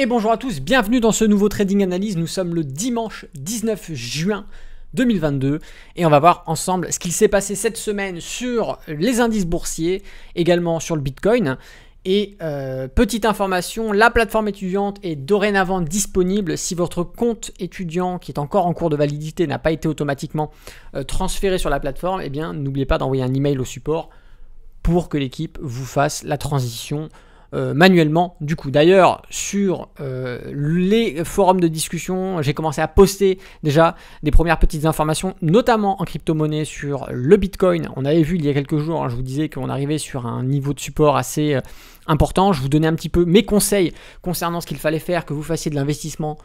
Et bonjour à tous, bienvenue dans ce nouveau Trading Analyse. Nous sommes le dimanche 19 juin 2022 et on va voir ensemble ce qu'il s'est passé cette semaine sur les indices boursiers, également sur le Bitcoin. Et euh, petite information, la plateforme étudiante est dorénavant disponible si votre compte étudiant qui est encore en cours de validité n'a pas été automatiquement euh, transféré sur la plateforme, eh bien n'oubliez pas d'envoyer un email au support pour que l'équipe vous fasse la transition euh, manuellement du coup. D'ailleurs, sur euh, les forums de discussion, j'ai commencé à poster déjà des premières petites informations, notamment en crypto-monnaie sur le Bitcoin. On avait vu il y a quelques jours, hein, je vous disais qu'on arrivait sur un niveau de support assez euh, important. Je vous donnais un petit peu mes conseils concernant ce qu'il fallait faire, que vous fassiez de l'investissement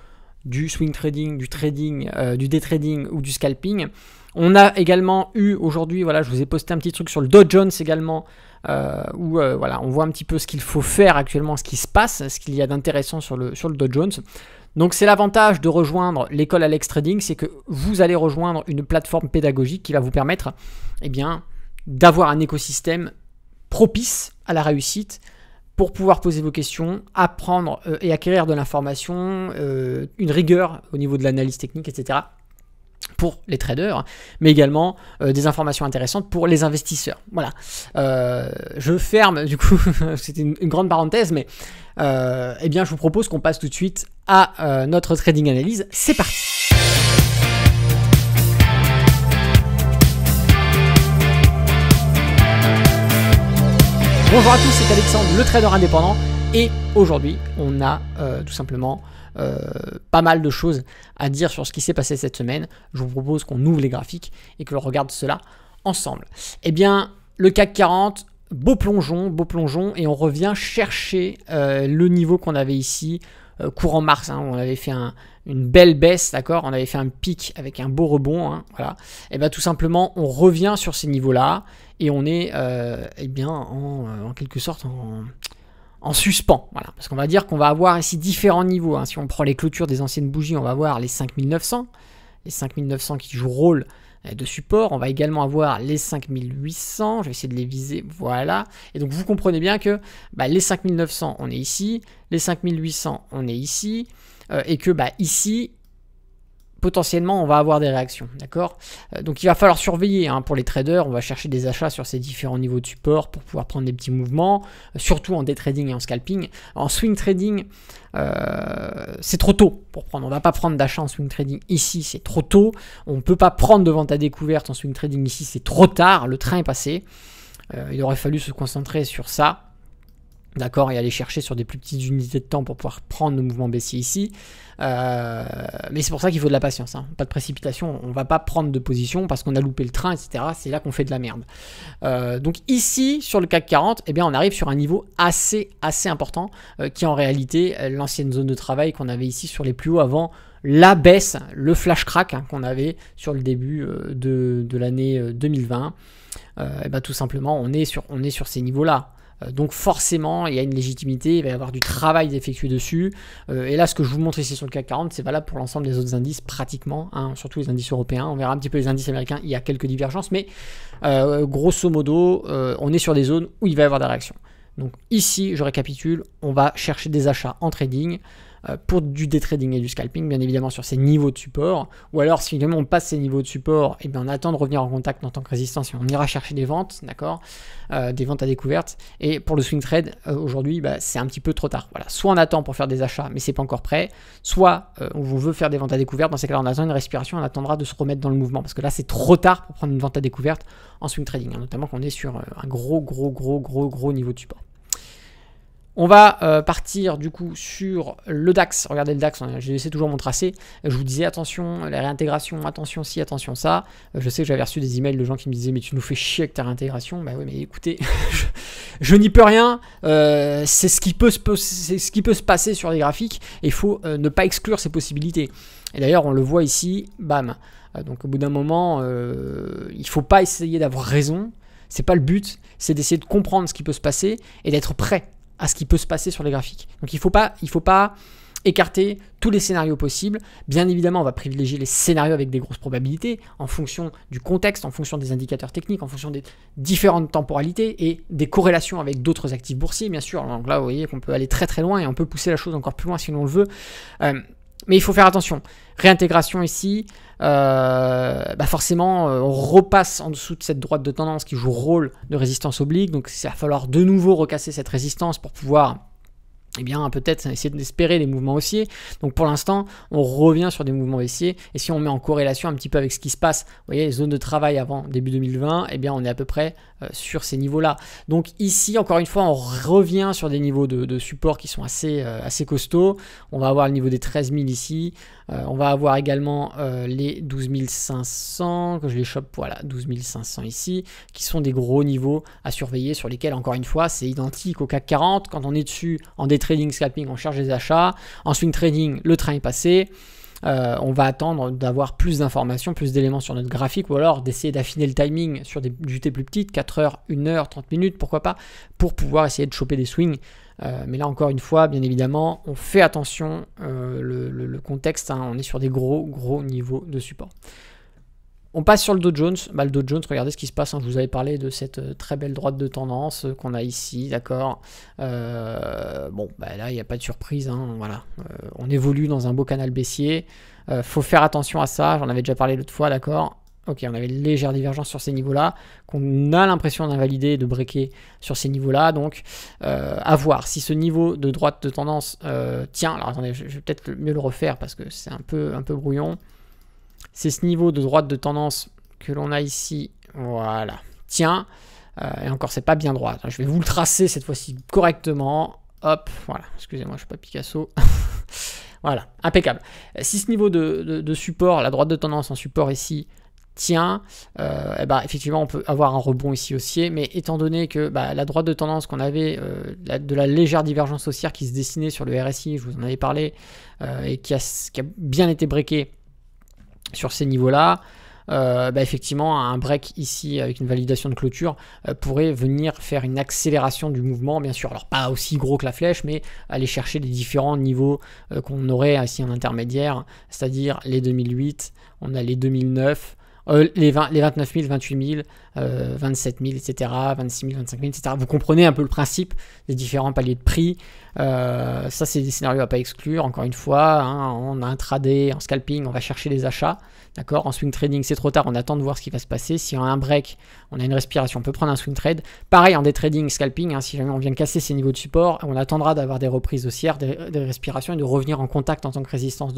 du swing trading, du trading, du day trading ou du scalping. On a également eu aujourd'hui, voilà, je vous ai posté un petit truc sur le Dow Jones également, euh, où euh, voilà, on voit un petit peu ce qu'il faut faire actuellement, ce qui se passe, ce qu'il y a d'intéressant sur le, sur le Dow Jones. Donc c'est l'avantage de rejoindre l'école Alex Trading, c'est que vous allez rejoindre une plateforme pédagogique qui va vous permettre eh bien, d'avoir un écosystème propice à la réussite pour pouvoir poser vos questions, apprendre euh, et acquérir de l'information, une rigueur au niveau de l'analyse technique, etc pour les traders, mais également euh, des informations intéressantes pour les investisseurs. Voilà. Euh, je ferme, du coup, c'était une, grande parenthèse, mais euh, eh bien, je vous propose qu'on passe tout de suite à notre trading analyse. C'est parti Bonjour à tous, c'est Alexandre, le trader indépendant. Et aujourd'hui, on a euh, tout simplement euh, pas mal de choses à dire sur ce qui s'est passé cette semaine. Je vous propose qu'on ouvre les graphiques et que l'on regarde cela ensemble. Eh bien, le CAC 40, beau plongeon, beau plongeon, et on revient chercher euh, le niveau qu'on avait ici courant mars. Hein. on avait fait une belle baisse, d'accord On avait fait un pic avec un beau rebond, hein, voilà. Et eh bien tout simplement, on revient sur ces niveaux-là et on est, eh bien, en, en, quelque sorte en en suspens. Voilà. Parce qu'on va dire qu'on va avoir ici différents niveaux. Hein. Si on prend les clôtures des anciennes bougies, on va voir les 5900, les 5900 qui jouent rôle euh, de support. On va également avoir les 5800. Je vais essayer de les viser. Voilà. Et donc vous comprenez bien que bah, les 5900, on est ici. Les 5800, on est ici. Euh, et que bah, ici, potentiellement on va avoir des réactions, d'accord euh, Donc il va falloir surveiller hein, pour les traders, on va chercher des achats sur ces différents niveaux de support pour pouvoir prendre des petits mouvements, euh, surtout en day trading et en scalping. En swing trading, euh, c'est trop tôt pour prendre. On va pas prendre d'achat en swing trading ici, c'est trop tôt. On ne peut pas prendre de vente à découverte en swing trading ici, c'est trop tard. Le train est passé. il aurait fallu se concentrer sur ça d'accord, et aller chercher sur des plus petites unités de temps pour pouvoir prendre nos mouvements baissier ici. Euh, mais c'est pour ça qu'il faut de la patience, hein. pas de précipitation, on va pas prendre de position parce qu'on a loupé le train, etc. C'est là qu'on fait de la merde. Euh, donc ici, sur le CAC 40, eh bien, on arrive sur un niveau assez, assez important, euh, qui est en réalité l'ancienne zone de travail qu'on avait ici sur les plus hauts avant la baisse, le flash crack hein, qu'on avait sur le début de, l'année 2020. Eh ben, tout simplement, on est sur, on est sur ces niveaux-là. Euh, donc forcément, il y a une légitimité, il va y avoir du travail d'effectuer dessus. Euh, et là, ce que je vous montre ici sur le CAC 40, c'est valable pour l'ensemble des autres indices pratiquement, hein, surtout les indices européens. On verra un petit peu les indices américains, il y a quelques divergences, mais euh, grosso modo, on est sur des zones où il va y avoir des réactions. Donc ici, je récapitule, on va chercher des achats en trading. Euh, pour du day trading et du scalping, bien évidemment sur ces niveaux de support. Ou alors, si finalement on passe ces niveaux de support, et eh bien on attend de revenir en contact en tant que résistance et on ira chercher des ventes, d'accord euh, Des ventes à découverte. Et pour le swing trade, euh, aujourd'hui, bah, c'est un petit peu trop tard. Voilà, soit on attend pour faire des achats, mais c'est pas encore prêt, soit on veut faire des ventes à découverte. Dans ces cas-là, on attend une respiration, on attendra de se remettre dans le mouvement parce que là, c'est trop tard pour prendre une vente à découverte en swing trading, hein, notamment qu'on est sur un gros, gros, gros, gros, gros niveau de support. On va euh, partir du coup sur le DAX. Regardez le DAX, hein, j'ai laissé toujours mon tracé. Je vous disais attention, la réintégration, attention ci, attention ça. Euh, je sais que j'avais reçu des emails de gens qui me disaient mais tu nous fais chier avec ta réintégration. Bah oui mais écoutez, je, n'y peux rien. Euh, c'est ce, qui peut se, passer sur les graphiques et il faut ne pas exclure ces possibilités. Et d'ailleurs on le voit ici, bam. donc au bout d'un moment, il ne faut pas essayer d'avoir raison. C'est pas le but, c'est d'essayer de comprendre ce qui peut se passer et d'être prêt à ce qui peut se passer sur les graphiques. Donc il ne faut pas, faut pas écarter tous les scénarios possibles. Bien évidemment, on va privilégier les scénarios avec des grosses probabilités en fonction du contexte, en fonction des indicateurs techniques, en fonction des différentes temporalités et des corrélations avec d'autres actifs boursiers, bien sûr. Donc là, vous voyez qu'on peut aller très très loin et on peut pousser la chose encore plus loin si l'on le veut. Euh, mais il faut faire attention. Réintégration ici, euh, bah forcément, euh, on repasse en dessous de cette droite de tendance qui joue rôle de résistance oblique. Donc, il va falloir de nouveau recasser cette résistance pour pouvoir eh bien peut-être essayer d'espérer des mouvements haussiers. Donc pour l'instant, on revient sur des mouvements haussiers. Et si on met en corrélation un petit peu avec ce qui se passe, vous voyez, les zones de travail avant début 2020, eh bien on est à peu près euh, sur ces niveaux-là. Donc ici, encore une fois, on revient sur des niveaux de, support qui sont assez, euh, assez costauds. On va avoir le niveau des 13 000 ici. Euh, on va avoir également les 12 500, que je les chope, voilà, 12 500 ici, qui sont des gros niveaux à surveiller, sur lesquels, encore une fois, c'est identique au CAC 40. Quand on est dessus en détail, trading scalping, on cherche des achats. En swing trading, le train est passé. Euh, on va attendre d'avoir plus d'informations, plus d'éléments sur notre graphique, ou alors d'essayer d'affiner le timing sur des unités plus petites, 4 heures, 1 heure, 30 minutes, pourquoi pas, pour pouvoir essayer de choper des swings. Euh, mais là encore une fois, bien évidemment, on fait attention, euh, le, contexte, hein, on est sur des gros, gros niveaux de support. On passe sur le Dow Jones. Bah, le Dow Jones, regardez ce qui se passe. Hein. Je vous avais parlé de cette euh, très belle droite de tendance euh, qu'on a ici, d'accord euh, Bon, bah, là, il n'y a pas de surprise. Hein, voilà. on évolue dans un beau canal baissier. faut faire attention à ça. J'en avais déjà parlé l'autre fois, d'accord Ok, on avait une légère divergence sur ces niveaux-là, qu'on a l'impression d'invalider de breaker sur ces niveaux-là. Donc, à voir si ce niveau de droite de tendance tient. Alors, attendez, je vais peut-être mieux le refaire parce que c'est un peu, un peu brouillon. C'est ce niveau de droite de tendance que l'on a ici. Voilà. Tiens. Euh, et encore, c'est pas bien droit. Je vais vous le tracer cette fois-ci correctement. Hop, voilà. Excusez-moi, je suis pas Picasso. voilà, impeccable. Si ce niveau de, support, la droite de tendance en support ici, tient, euh, eh ben, effectivement, on peut avoir un rebond ici haussier, mais étant donné que bah, la droite de tendance qu'on avait, euh, de la légère divergence haussière qui se dessinait sur le RSI, je vous en avais parlé, et qui a, qui a, bien été breakée sur ces niveaux-là, euh, bah, effectivement, un break ici avec une validation de clôture euh, pourrait venir faire une accélération du mouvement, bien sûr. Alors, pas aussi gros que la flèche, mais aller chercher les différents niveaux euh, qu'on aurait ici en intermédiaire, c'est-à-dire les 2008, on a les 2009, euh, les, les 29 000, 28 000, 27 000, etc., 26 000, 25 000, etc. Vous comprenez un peu le principe des différents paliers de prix. Euh, ça, c'est des scénarios à pas exclure. Encore une fois, hein, en tradé en scalping, on va chercher des achats. D'accord En swing trading, c'est trop tard, on attend de voir ce qui va se passer. Si on a un break, on a une respiration, on peut prendre un swing trade. Pareil en day trading, scalping, hein, si jamais on vient de casser ces niveaux de support, on attendra d'avoir des reprises haussières, des, respirations et de revenir en contact en tant que résistance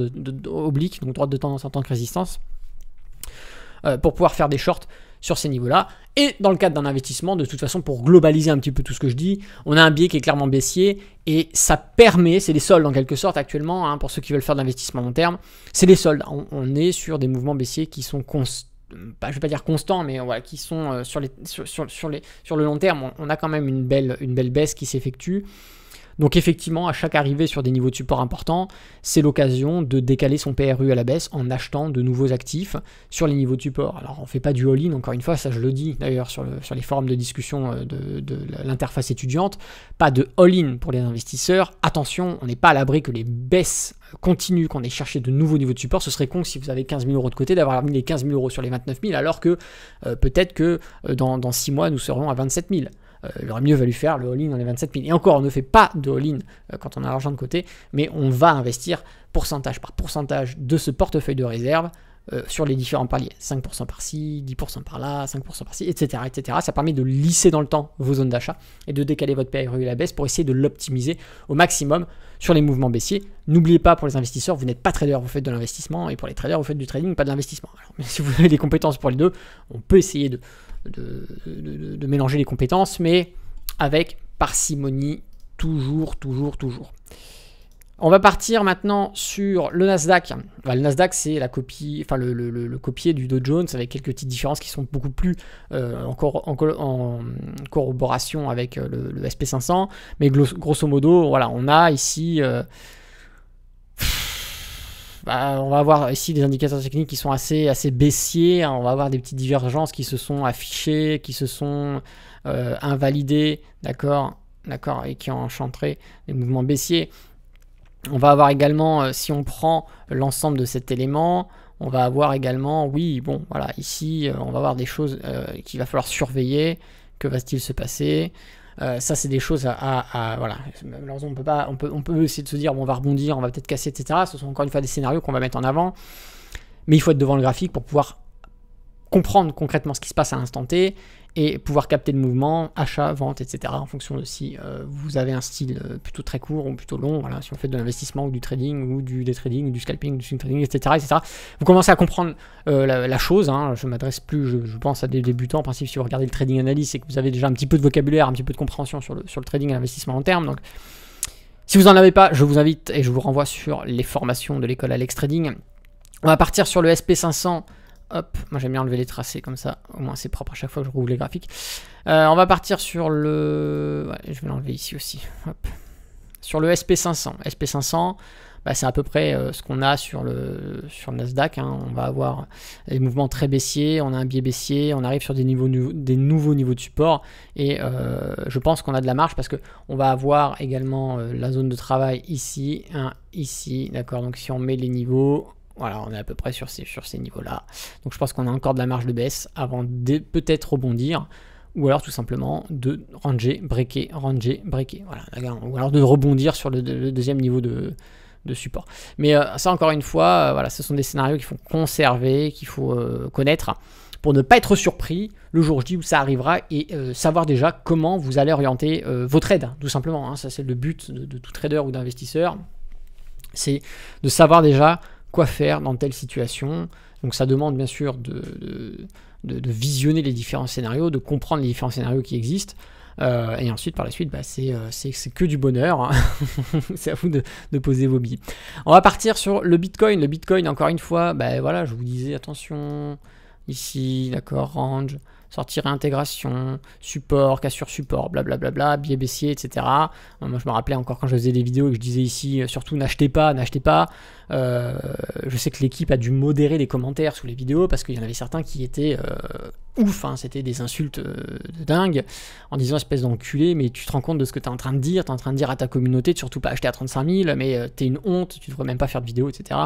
oblique, donc droite de tendance en tant que résistance. Euh, pour pouvoir faire des shorts sur ces niveaux-là. Et dans le cadre d'un investissement, de toute façon, pour globaliser un petit peu tout ce que je dis, on a un biais qui est clairement baissier et ça permet, c'est des soldes en quelque sorte actuellement, hein, pour ceux qui veulent faire de l'investissement long terme, c'est des soldes. On, est sur des mouvements baissiers qui sont constants. je vais pas dire constants, mais qui sont euh, sur, les, sur, les, sur le long terme, on, a quand même une belle, une belle baisse qui s'effectue. Donc effectivement, à chaque arrivée sur des niveaux de support importants, c'est l'occasion de décaler son PRU à la baisse en achetant de nouveaux actifs sur les niveaux de support. Alors on ne fait pas du all-in, encore une fois, ça je le dis d'ailleurs sur, les forums de discussion euh, de, l'interface étudiante, pas de all-in pour les investisseurs. Attention, on n'est pas à l'abri que les baisses continuent, qu'on ait cherché de nouveaux niveaux de support, ce serait con si vous avez 15 000 euros de côté d'avoir mis les 15 000 euros sur les 29 000 alors que euh, peut-être que euh, dans, dans 6 mois nous serons à 27 000. Euh, il aurait mieux valu faire le all-in dans les 27 000. Et encore, on ne fait pas de all-in euh, quand on a l'argent de côté, mais on va investir pourcentage par pourcentage de ce portefeuille de réserve euh, sur les différents paliers. 5% par-ci, 10% par-là, 5% par-ci, etc., etc. Ça permet de lisser dans le temps vos zones d'achat et de décaler votre PRU à la baisse pour essayer de l'optimiser au maximum sur les mouvements baissiers. N'oubliez pas, pour les investisseurs, vous n'êtes pas trader, vous faites de l'investissement, et pour les traders, vous faites du trading, pas de l'investissement. si vous avez des compétences pour les deux, on peut essayer de, de mélanger les compétences, mais avec parcimonie, toujours, toujours, toujours. On va partir maintenant sur le Nasdaq. le Nasdaq, c'est la copie, enfin le, copier du Dow Jones avec quelques petites différences qui sont beaucoup plus euh, encore en, corroboration avec euh, le, SP500. Mais grosso modo, voilà, on a ici. Euh, bah, on va avoir ici des indicateurs techniques qui sont assez, assez baissiers. Hein. On va avoir des petites divergences qui se sont affichées, qui se sont invalidées, d'accord, d'accord, et qui ont enchanté les mouvements baissiers. On va avoir également, euh, si on prend l'ensemble de cet élément, on va avoir également, oui, bon, voilà, ici, euh, on va avoir des choses euh, qu'il va falloir surveiller. Que va-t-il se passer ça, c'est des choses à, voilà. on peut pas, on peut, on peut essayer de se dire, bon, on va rebondir, on va peut-être casser, etc. Ce sont encore une fois des scénarios qu'on va mettre en avant, mais il faut être devant le graphique pour pouvoir comprendre concrètement ce qui se passe à l'instant T et pouvoir capter le mouvement, achat, vente, etc. en fonction de si euh, vous avez un style euh, plutôt très court ou plutôt long, voilà, si on fait de l'investissement ou du trading ou du day trading ou du scalping, du swing trading, etc., etc. Vous commencez à comprendre euh, la, chose, hein. je m'adresse plus, je, pense à des débutants, en principe si vous regardez le trading analyse, c'est que vous avez déjà un petit peu de vocabulaire, un petit peu de compréhension sur le, sur le trading et l'investissement en terme, donc si vous n'en avez pas, je vous invite et je vous renvoie sur les formations de l'école Alex Trading. On va partir sur le SP500 Hop, moi j'aime bien enlever les tracés comme ça, au moins c'est propre à chaque fois que je rouvre les graphiques. Euh, on va partir sur le... je vais l'enlever ici aussi. Hop. Sur le SP500. SP500, bah, c'est à peu près euh, ce qu'on a sur le, sur Nasdaq. Hein. On va avoir des mouvements très baissiers, on a un biais baissier, on arrive sur des, niveaux, des nouveaux niveaux de support. Et euh, je pense qu'on a de la marge parce qu'on va avoir également la zone de travail ici, ici, d'accord Donc si on met les niveaux, voilà, on est à peu près sur ces, sur ces niveaux-là. Donc je pense qu'on a encore de la marge de baisse avant de peut-être rebondir, ou alors tout simplement de ranger, breaker, ranger, breaker. ou alors de rebondir sur le, deuxième niveau de, support. Mais euh, ça, encore une fois, euh, voilà, ce sont des scénarios qu'il faut conserver, qu'il faut euh, connaître pour ne pas être surpris le jour J où ça arrivera et savoir déjà comment vous allez orienter vos trades, tout simplement. Hein. Ça, c'est le but de, tout trader ou d'investisseur, c'est de savoir déjà faire dans telle situation. Donc ça demande bien sûr de, de, visionner les différents scénarios, de comprendre les différents scénarios qui existent. Euh, et ensuite, par la suite, bah, c'est, euh, que du bonheur. Hein. c'est à vous de, poser vos billes. On va partir sur le Bitcoin. Le Bitcoin, encore une fois, ben voilà, je vous disais, attention, ici, d'accord, range, sortie réintégration, support, cassure support, blablabla, bla, biais baissier, etc. Moi, je me rappelais encore quand je faisais des vidéos et que je disais ici, euh, surtout n'achetez pas, n'achetez pas. Euh, je sais que l'équipe a dû modérer les commentaires sous les vidéos parce qu'il y en avait certains qui étaient euh, ouf, hein. c'était des insultes euh, de dingue, en disant espèce d'enculé, mais tu te rends compte de ce que tu es en train de dire, tu en train de dire à ta communauté de surtout pas acheter à 35 000, mais t'es une honte, tu devrais même pas faire de vidéo, etc.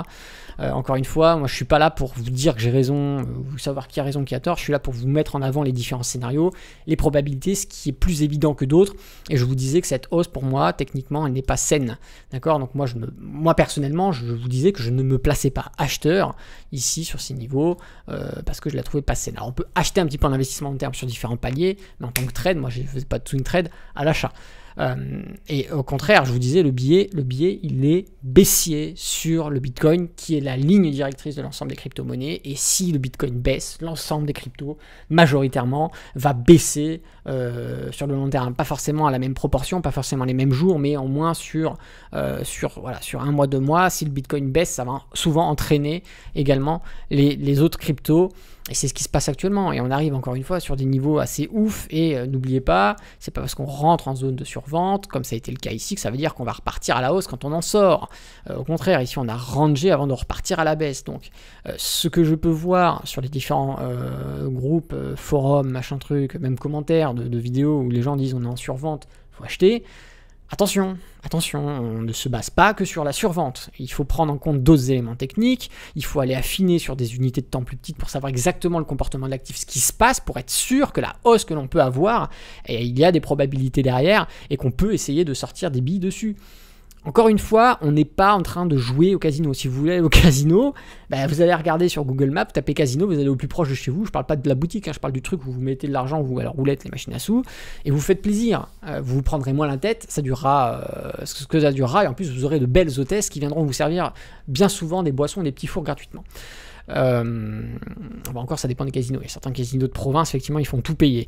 encore une fois, moi je suis pas là pour vous dire que j'ai raison, vous savoir qui a raison, qui a tort, je suis là pour vous mettre en avant les différents scénarios, les probabilités, ce qui est plus évident que d'autres, et je vous disais que cette hausse pour moi, techniquement, elle n'est pas saine, d'accord Donc moi, je moi personnellement, je vous disais que je ne me plaçais pas acheteur ici sur ces niveaux parce que je la trouvais pas saine. Alors on peut acheter un petit peu en investissement en terme sur différents paliers, mais en tant que trade, moi je ne faisais pas de swing trade à l'achat. Euh, et au contraire, je vous disais, le biais, le billet, il est baissier sur le Bitcoin, qui est la ligne directrice de l'ensemble des crypto-monnaies. Et si le Bitcoin baisse, l'ensemble des cryptos, majoritairement, va baisser euh, sur le long terme. Pas forcément à la même proportion, pas forcément les mêmes jours, mais au moins sur, euh, un mois, deux mois. Si le Bitcoin baisse, ça va souvent entraîner également les, les autres cryptos. Et c'est ce qui se passe actuellement. Et on arrive encore une fois sur des niveaux assez ouf. Et euh, n'oubliez pas, c'est pas parce qu'on rentre en zone de survente, comme ça a été le cas ici, que ça veut dire qu'on va repartir à la hausse quand on en sort. Euh, au contraire, ici on a rangé avant de repartir à la baisse. Donc euh, ce que je peux voir sur les différents groupes, forums, machin truc, même commentaires de, de vidéos où les gens disent on est en survente, faut acheter. Attention, attention, on ne se base pas que sur la survente. Il faut prendre en compte d'autres éléments techniques, il faut aller affiner sur des unités de temps plus petites pour savoir exactement le comportement de l'actif, ce qui se passe, pour être sûr que la hausse que l'on peut avoir, et eh, il y a des probabilités derrière, et qu'on peut essayer de sortir des billes dessus. Encore une fois, on n'est pas en train de jouer au casino. Si vous voulez au casino, bah, vous allez regarder sur Google Maps, taper casino, vous allez au plus proche de chez vous. Je parle pas de la boutique, hein, je parle du truc où vous mettez de l'argent, vous à la roulette, les machines à sous, et vous faites plaisir. Euh, vous vous prendrez moins la tête, ça durera euh, ce que ça durera, et en plus vous aurez de belles hôtesses qui viendront vous servir bien souvent des boissons, des petits fours gratuitement. Euh, encore, ça dépend des casinos. Il y a certains casinos de province, effectivement, ils font tout payer.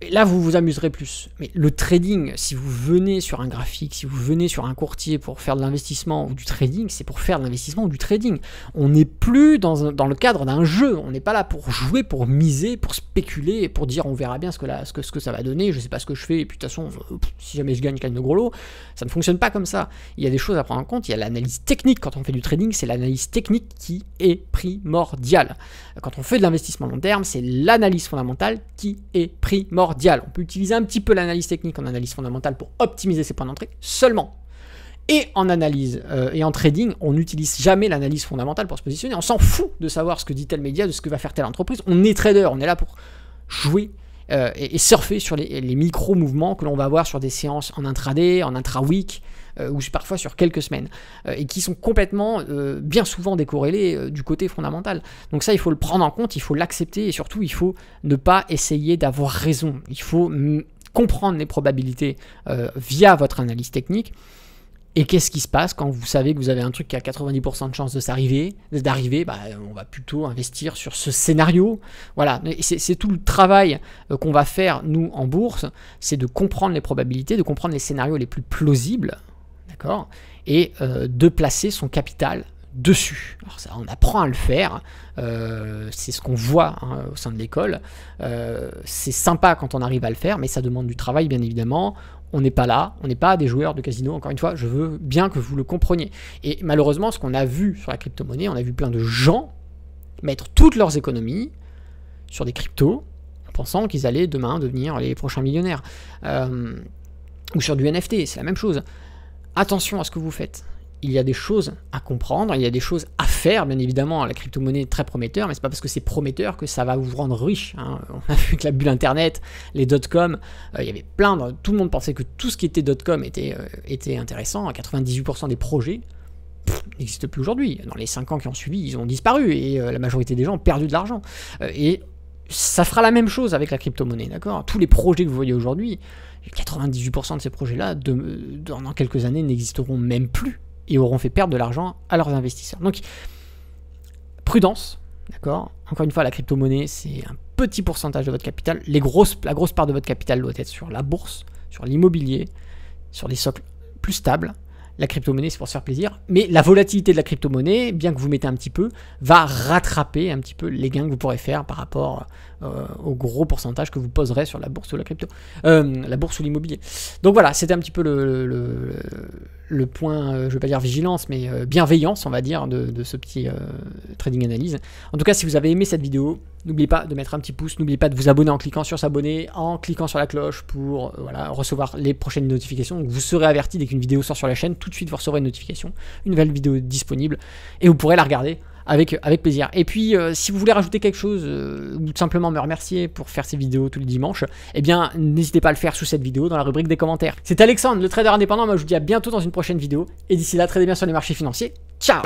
Et là, vous vous amuserez plus. Mais le trading, si vous venez sur un graphique, si vous venez sur un courtier pour faire de l'investissement ou du trading, c'est pour faire de l'investissement ou du trading. On n'est plus dans, le cadre d'un jeu. On n'est pas là pour jouer, pour miser, pour spéculer pour dire on verra bien ce que, que, ce que ça va donner, je sais pas ce que je fais, et puis de toute façon, euh, si jamais je gagne, je gagne de gros lots. Ça ne fonctionne pas comme ça. Il y a des choses à prendre en compte. Il y a l'analyse technique quand on fait du trading, c'est l'analyse technique qui est primordiale. Quand on fait de l'investissement long terme, c'est l'analyse fondamentale qui est primordiale on peut utiliser un petit peu l'analyse technique en analyse fondamentale pour optimiser ses points d'entrée seulement. Et en analyse euh, et en trading, on n'utilise jamais l'analyse fondamentale pour se positionner. On s'en fout de savoir ce que dit tel média, de ce que va faire telle entreprise. On est trader, on est là pour jouer euh, et, surfer sur les, les micro-mouvements que l'on va avoir sur des séances en intraday, en intra-week, euh, ou parfois sur quelques semaines, euh, et qui sont complètement, euh, bien souvent décorrélés du côté fondamental. Donc ça, il faut le prendre en compte, il faut l'accepter, et surtout, il faut ne pas essayer d'avoir raison. Il faut mm, comprendre les probabilités via votre analyse technique. Et qu'est-ce qui se passe quand vous savez que vous avez un truc qui a 90% de chance de s'arriver, d'arriver bah, On va plutôt investir sur ce scénario. Voilà, c'est tout le travail qu'on va faire, nous, en bourse, c'est de comprendre les probabilités, de comprendre les scénarios les plus plausibles et euh, de placer son capital dessus. on apprend à le faire, euh, c'est ce qu'on voit hein, au sein de l'école. Euh, c'est sympa quand on arrive à le faire, mais ça demande du travail bien évidemment. On n'est pas là, on n'est pas des joueurs de casino, encore une fois, je veux bien que vous le compreniez. Et malheureusement, ce qu'on a vu sur la crypto-monnaie, on a vu plein de gens mettre toutes leurs économies sur des cryptos, en pensant qu'ils allaient demain devenir les prochains millionnaires. ou sur du NFT, c'est la même chose attention à ce que vous faites. Il y a des choses à comprendre, il y a des choses à faire, bien évidemment. La crypto-monnaie est très prometteur, mais c'est pas parce que c'est prometteur que ça va vous rendre riche. Hein. On a vu que la bulle internet, les dot-com, euh, il y avait plein de. Tout le monde pensait que tout ce qui était dot-com était, euh, était intéressant. 98% des projets n'existent plus aujourd'hui. Dans les 5 ans qui ont suivi, ils ont disparu et euh, la majorité des gens ont perdu de l'argent. et ça fera la même chose avec la crypto-monnaie, d'accord Tous les projets que vous voyez aujourd'hui, 98% de ces projets-là, dans quelques années, n'existeront même plus et auront fait perdre de l'argent à leurs investisseurs. Donc, prudence, d'accord Encore une fois, la crypto-monnaie, c'est un petit pourcentage de votre capital. Les grosses, la grosse part de votre capital doit être sur la bourse, sur l'immobilier, sur les socles plus stables, la crypto-monnaie, c'est pour se faire plaisir. Mais la volatilité de la crypto-monnaie, bien que vous mettez un petit peu, va rattraper un petit peu les gains que vous pourrez faire par rapport euh, au gros pourcentage que vous poserez sur la bourse ou la crypto, euh, la bourse ou l'immobilier. Donc voilà, c'était un petit peu le, le, point, euh, je ne vais pas dire vigilance, mais bienveillance, on va dire, de ce petit trading analyse. En tout cas, si vous avez aimé cette vidéo, N'oubliez pas de mettre un petit pouce, n'oubliez pas de vous abonner en cliquant sur s'abonner, en cliquant sur la cloche pour euh, recevoir les prochaines notifications. vous serez averti dès qu'une vidéo sort sur la chaîne, tout de suite vous recevrez une notification, une nouvelle vidéo disponible, et vous pourrez la regarder avec, avec plaisir. Et puis, euh, si vous voulez rajouter quelque chose, euh, ou tout simplement me remercier pour faire ces vidéos tous les dimanches, eh bien, n'hésitez pas à le faire sous cette vidéo dans la rubrique des commentaires. C'est Alexandre, le trader indépendant. Moi, je vous dis à bientôt dans une prochaine vidéo. Et d'ici là, tradez bien sur les marchés financiers. Ciao!